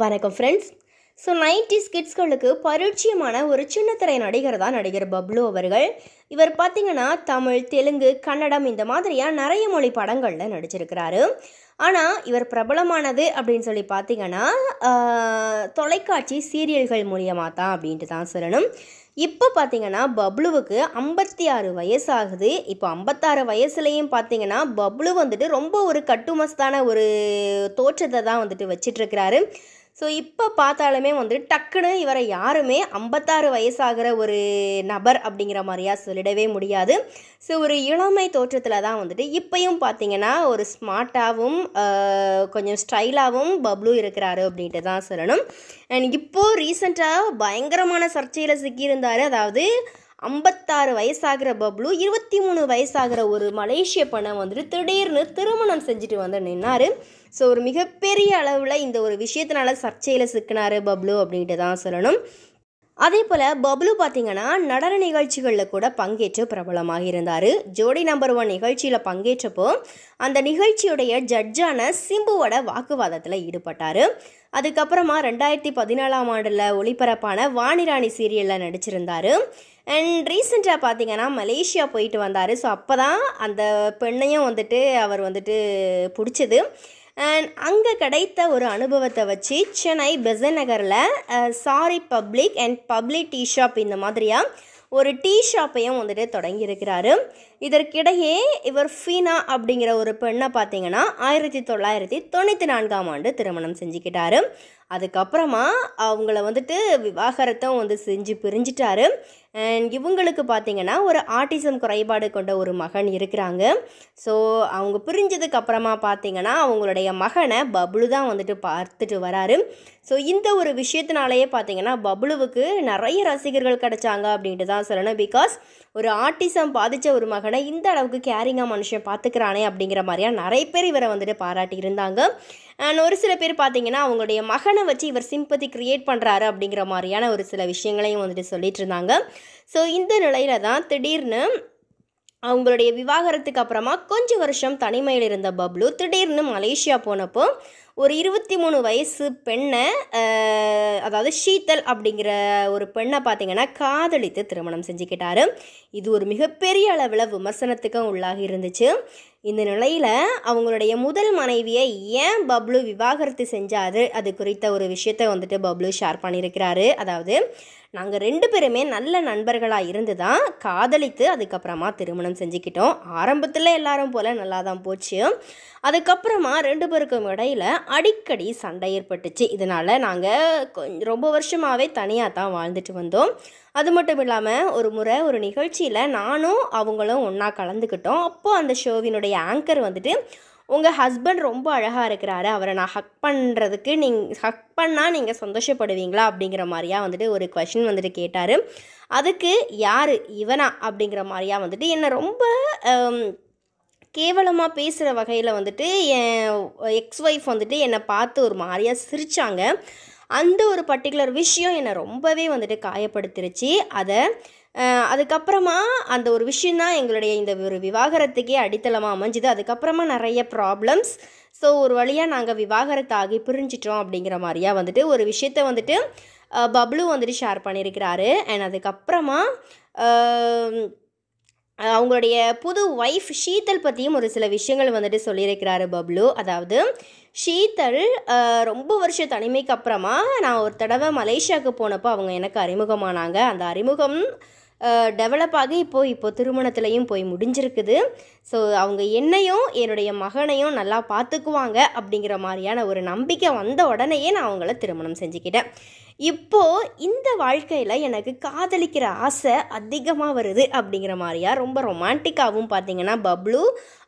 வணக்கம் friends so ninety கிட்ஸ்களுக்கு பரிச்சயமான ஒரு சின்ன திரை நடிகர் தான் நடிகர் பப்லு அவர்கள் இவர் பார்த்திங்கன்னா தமிழ் தெலுங்கு கன்னடம் இந்த மாதிரியாக நிறைய மொழி படங்களில் நடிச்சிருக்கிறாரு ஆனால் இவர் பிரபலமானது அப்படின்னு சொல்லி பார்த்திங்கன்னா தொலைக்காட்சி சீரியல்கள் மூலியமாக தான் அப்படின்ட்டு தான் சொல்லணும் இப்போ பார்த்தீங்கன்னா பப்ளுவுக்கு ஐம்பத்தி ஆறு வயசாகுது இப்போ ஐம்பத்தாறு வயசுலேயும் பார்த்தீங்கன்னா பப்ளு வந்துட்டு ரொம்ப ஒரு கட்டுமஸ்தான ஒரு தோற்றத்தை தான் வந்துட்டு வச்சிட்ருக்கிறாரு ஸோ இப்போ பார்த்தாலுமே வந்துட்டு டக்குன்னு இவரை யாருமே ஐம்பத்தாறு வயசாகிற ஒரு நபர் அப்படிங்கிற மாதிரியா சொல்லி சொல்லிடவே முடியாது ஸோ ஒரு இளமை தோற்றத்தில் தான் வந்துட்டு இப்பையும் பார்த்தீங்கன்னா ஒரு ஸ்மார்ட்டாகவும் கொஞ்சம் ஸ்டைலாகவும் பப்ளு இருக்கிறாரு அப்படின்ட்டு தான் சொல்லணும் அண்ட் இப்போது ரீசெண்டாக பயங்கரமான சர்ச்சையில் சிக்கியிருந்தார் அதாவது ஐம்பத்தாறு வயசாகிற பப்ளு இருபத்தி மூணு வயசாகிற ஒரு மலேசிய பணம் வந்துட்டு திடீர்னு திருமணம் செஞ்சுட்டு வந்து நின்னார் ஸோ ஒரு மிகப்பெரிய அளவில் இந்த ஒரு விஷயத்தினால சர்ச்சையில் சிக்கினார் பப்ளு அப்படின்ட்டு தான் சொல்லணும் அதே போல் பப்ளு பார்த்தீங்கன்னா நடன நிகழ்ச்சிகளில் கூட பங்கேற்று பிரபலமாக இருந்தார் ஜோடி நம்பர் ஒன் நிகழ்ச்சியில் பங்கேற்றப்போ அந்த நிகழ்ச்சியுடைய ஜட்ஜான சிம்புவோட வாக்குவாதத்தில் ஈடுபட்டார் அதுக்கப்புறமா ரெண்டாயிரத்தி பதினாலாம் ஆண்டில் ஒளிபரப்பான வாணிராணி சீரியலில் நடிச்சிருந்தார் அண்ட் ரீசெண்டாக பார்த்தீங்கன்னா மலேசியா போயிட்டு வந்தார் ஸோ அப்போ தான் அந்த பெண்ணையும் வந்துட்டு அவர் வந்துட்டு பிடிச்சது அங்கே கிடைத்த ஒரு அனுபவத்தை வச்சு சென்னை பெசன் நகரில் sorry public and public tea shop இந்த மாதிரியாக ஒரு டீ ஷாப்பையும் வந்துட்டு தொடங்கியிருக்கிறாரு இதற்கிடையே இவர் ஃபீனா அப்படிங்கிற ஒரு பெண்ணை பார்த்தீங்கன்னா ஆயிரத்தி தொள்ளாயிரத்தி தொண்ணூற்றி நான்காம் ஆண்டு திருமணம் செஞ்சுக்கிட்டாரு அதுக்கப்புறமா அவங்கள வந்துட்டு விவாகரத்தும் வந்து செஞ்சு பிரிஞ்சிட்டாரு இவங்களுக்கு பார்த்திங்கன்னா ஒரு ஆட்டிசம் குறைபாடு கொண்ட ஒரு மகன் இருக்கிறாங்க ஸோ அவங்க பிரிஞ்சதுக்கு அப்புறமா பார்த்திங்கன்னா அவங்களுடைய மகனை பபுளு தான் வந்துட்டு பார்த்துட்டு வராரு ஸோ இந்த ஒரு விஷயத்தினாலேயே பார்த்தீங்கன்னா பபுளுவுக்கு நிறைய ரசிகர்கள் கிடைச்சாங்க அப்படின்ட்டு தான் சொல்லணும் பிகாஸ் ஒரு ஆட்டிசம் பாதித்த ஒரு மகனை இந்த அளவுக்கு கேரிங்காக மனுஷன் பார்த்துக்கிறானே அப்படிங்கிற மாதிரியாக நிறைய பேர் இவரை வந்துட்டு பாராட்டி இருந்தாங்க அண்ட் ஒரு சில பேர் பார்த்தீங்கன்னா அவங்களுடைய மகனை வச்சு இவர் சிம்பத்தி க்ரியேட் பண்ணுறாரு அப்படிங்கிற மாதிரியான ஒரு சில விஷயங்களையும் வந்துட்டு சொல்லிட்டு இருந்தாங்க ஸோ இந்த நிலையில தான் திடீர்னு அவங்களுடைய விவாகரத்துக்கு அப்புறமா கொஞ்சம் வருஷம் தனிமையில் இருந்த பப்ளு திடீர்னு மலேசியா போனப்போ ஒரு இருபத்தி மூணு வயசு பெண்ணை அதாவது ஷீத்தல் அப்படிங்கிற ஒரு பெண்ணை பார்த்தீங்கன்னா காதலித்து திருமணம் செஞ்சுக்கிட்டாரு இது ஒரு மிகப்பெரிய அளவில் விமர்சனத்துக்கும் உள்ளாகி இருந்துச்சு இந்த நிலையில் அவங்களுடைய முதல் மனைவியை ஏன் பப்ளு விவாகரத்து செஞ்சாரு அது குறித்த ஒரு விஷயத்தை வந்துட்டு பப்ளு ஷேர் பண்ணியிருக்கிறாரு அதாவது நாங்கள் ரெண்டு பேருமே நல்ல நண்பர்களாக இருந்து தான் காதலித்து அதுக்கப்புறமா திருமணம் செஞ்சுக்கிட்டோம் ஆரம்பத்தில் எல்லாரும் போல் நல்லா தான் போச்சு அதுக்கப்புறமா ரெண்டு பேருக்கும் இடையில் அடிக்கடி சண்டை ஏற்பட்டுச்சு இதனால் நாங்கள் ரொம்ப வருஷமாகவே தனியாக தான் வாழ்ந்துட்டு வந்தோம் அது மட்டும் இல்லாமல் ஒரு முறை ஒரு நிகழ்ச்சியில் நானும் அவங்களும் ஒன்றா கலந்துக்கிட்டோம் அப்போது அந்த ஷோவினுடைய ஆங்கர் வந்துட்டு உங்கள் ஹஸ்பண்ட் ரொம்ப அழகாக இருக்கிறாரு அவரை நான் ஹக் பண்ணுறதுக்கு நீங்கள் ஹக் பண்ணால் நீங்கள் சந்தோஷப்படுவீங்களா அப்படிங்கிற மாதிரியாக வந்துட்டு ஒரு கொஷின் வந்துட்டு கேட்டார் அதுக்கு யார் இவனா அப்படிங்கிற மாதிரியாக வந்துட்டு என்னை ரொம்ப கேவலமாக பேசுகிற வகையில் வந்துட்டு என் எக்ஸ் ஒய்ஃப் வந்துட்டு என்னை பார்த்து ஒரு மாதிரியாக சிரித்தாங்க அந்த ஒரு பர்டிகுலர் விஷயம் என்னை ரொம்பவே வந்துட்டு காயப்படுத்திருச்சு அதை அதுக்கப்புறமா அந்த ஒரு விஷயந்தான் எங்களுடைய இந்த ஒரு விவாகரத்துக்கே அடித்தளமாக அமைஞ்சுது அதுக்கப்புறமா நிறைய ப்ராப்ளம்ஸ் ஸோ ஒரு வழியாக நாங்கள் விவாகரத்தாகி பிரிஞ்சிட்டோம் அப்படிங்கிற மாதிரியாக வந்துட்டு ஒரு விஷயத்தை வந்துட்டு பப்ளு வந்துட்டு ஷேர் பண்ணியிருக்கிறாரு அண்ட் அதுக்கப்புறமா அவங்களுடைய புது ஒய்ஃப் ஷீத்தல் பற்றியும் ஒரு சில விஷயங்கள் வந்துட்டு சொல்லியிருக்கிறாரு பப்ளு அதாவது ஷீத்தல் ரொம்ப வருஷ தனிமைக்கு அப்புறமா நான் ஒரு தடவை மலேசியாவுக்கு போனப்போ அவங்க எனக்கு அறிமுகமானாங்க அந்த அறிமுகம் டெவலப் ஆகி இப்போது இப்போ திருமணத்துலேயும் போய் முடிஞ்சிருக்குது ஸோ அவங்க என்னையும் என்னுடைய மகனையும் நல்லா பார்த்துக்குவாங்க அப்படிங்கிற மாதிரியான ஒரு நம்பிக்கை வந்த உடனேயே நான் அவங்கள திருமணம் செஞ்சுக்கிட்டேன் இப்போது இந்த வாழ்க்கையில் எனக்கு காதலிக்கிற ஆசை அதிகமாக வருது அப்படிங்கிற மாதிரியா ரொம்ப ரொமான்டிக்காகவும் பார்த்தீங்கன்னா பப்ளு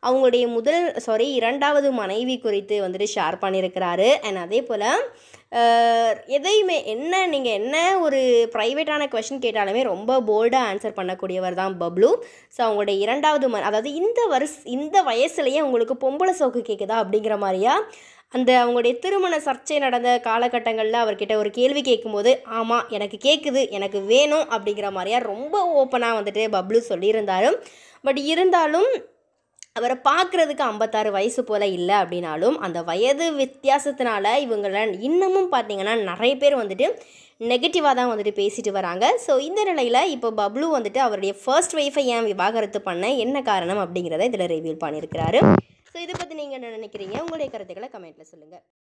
அவங்களுடைய முதல் சாரி இரண்டாவது மனைவி குறித்து வந்துட்டு ஷேர் பண்ணியிருக்கிறாரு அண்ட் அதே போல் எதையுமே என்ன நீங்கள் என்ன ஒரு ப்ரைவேட்டான கொஷின் கேட்டாலுமே ரொம்ப போல்டாக ஆன்சர் பண்ணக்கூடியவர் தான் பப்ளு ஸோ அவங்களோட இரண்டாவது ம அதாவது இந்த வருஸ் இந்த வயசுலேயே உங்களுக்கு பொம்பளை சோக்கு கேட்குதா அப்படிங்கிற மாதிரியா அந்த அவங்களுடைய திருமண சர்ச்சை நடந்த காலகட்டங்களில் அவர்கிட்ட ஒரு கேள்வி கேட்கும்போது ஆமாம் எனக்கு கேட்குது எனக்கு வேணும் அப்படிங்கிற மாதிரியா ரொம்ப ஓப்பனாக வந்துட்டு பப்ளு சொல்லியிருந்தாரு பட் இருந்தாலும் அவரை பார்க்குறதுக்கு ஐம்பத்தாறு வயசு போல் இல்லை அப்படின்னாலும் அந்த வயது வித்தியாசத்தினால இவங்கள இன்னமும் பார்த்தீங்கன்னா நிறைய பேர் வந்துட்டு நெகட்டிவாக தான் வந்துட்டு பேசிட்டு வராங்க ஸோ இந்த நிலையில் இப்போ பப்ளு வந்துட்டு அவருடைய ஃபர்ஸ்ட் ஒய்ஃபை ஏன் விவாகரத்து பண்ண என்ன காரணம் அப்படிங்கிறத இதில் ரிவீல் பண்ணியிருக்கிறாரு ஸோ இதை பற்றி நீங்கள் என்ன நினைக்கிறீங்க உங்களுடைய கருத்துக்களை கமெண்ட்டில் சொல்லுங்கள்